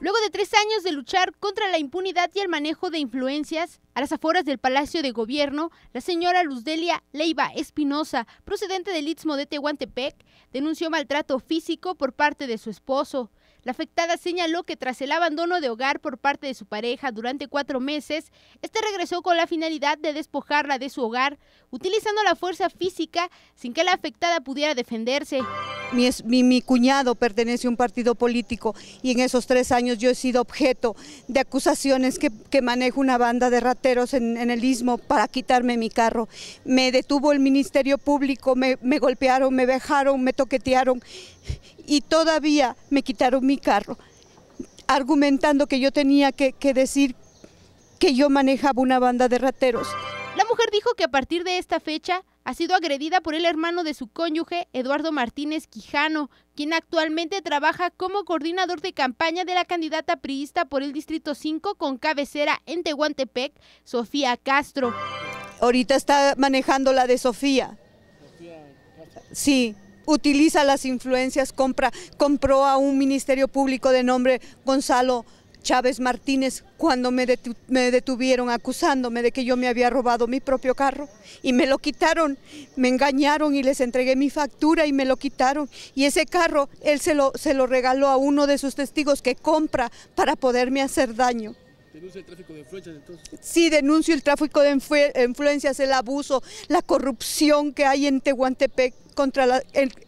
Luego de tres años de luchar contra la impunidad y el manejo de influencias, a las afueras del Palacio de Gobierno, la señora Luzdelia Leiva Espinosa, procedente del Istmo de Tehuantepec, denunció maltrato físico por parte de su esposo. La afectada señaló que tras el abandono de hogar por parte de su pareja durante cuatro meses, este regresó con la finalidad de despojarla de su hogar, utilizando la fuerza física sin que la afectada pudiera defenderse mi, cuñado pertenece a un partido político y en esos tres años yo he sido objeto de acusaciones que, manejo una banda de rateros en, el istmo para quitarme mi carro. Me detuvo el Ministerio Público, me, golpearon, me vejaron, me toquetearon y todavía me quitaron mi carro, argumentando que yo tenía que decir que yo manejaba una banda de rateros. La mujer dijo que a partir de esta fecha ha sido agredida por el hermano de su cónyuge, Eduardo Martínez Quijano, quien actualmente trabaja como coordinador de campaña de la candidata priista por el Distrito 5 con cabecera en Tehuantepec, Sofía Castro. Ahorita está manejando la de Sofía. Sí, utiliza las influencias, compra, compró a un ministerio público de nombre Gonzalo Chávez Martínez cuando me, detuvieron acusándome de que yo me había robado mi propio carro y me lo quitaron, me engañaron y les entregué mi factura y me lo quitaron. Y ese carro él se se lo regaló a uno de sus testigos que compra para poderme hacer daño. ¿Denuncia el tráfico de influencias entonces? Sí, denuncio el tráfico de influencias, el abuso, la corrupción que hay en Tehuantepec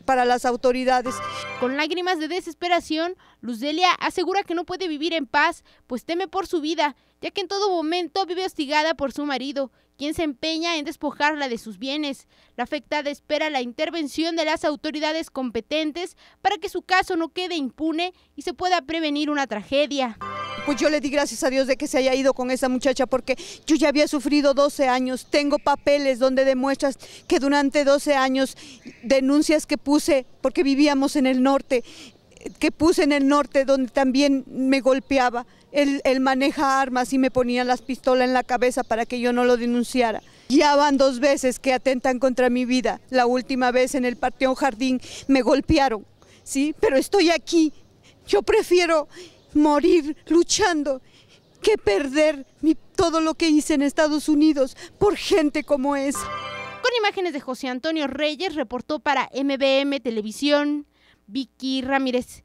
para las autoridades. Con lágrimas de desesperación, Luzelia asegura que no puede vivir en paz, pues teme por su vida, ya que en todo momento vive hostigada por su marido, quien se empeña en despojarla de sus bienes. La afectada espera la intervención de las autoridades competentes para que su caso no quede impune y se pueda prevenir una tragedia pues yo le di gracias a Dios de que se haya ido con esa muchacha porque yo ya había sufrido 12 años, tengo papeles donde demuestras que durante 12 años denuncias que puse porque vivíamos en el norte, que puse en el norte donde también me golpeaba. Él, maneja armas y me ponía las pistolas en la cabeza para que yo no lo denunciara. Ya van dos veces que atentan contra mi vida. La última vez en el Partido Jardín me golpearon, ¿sí? Pero estoy aquí. Yo prefiero morir luchando que perder todo lo que hice en Estados Unidos por gente como esa. Con imágenes de José Antonio Reyes, reportó para MBM Televisión Vicky Ramírez.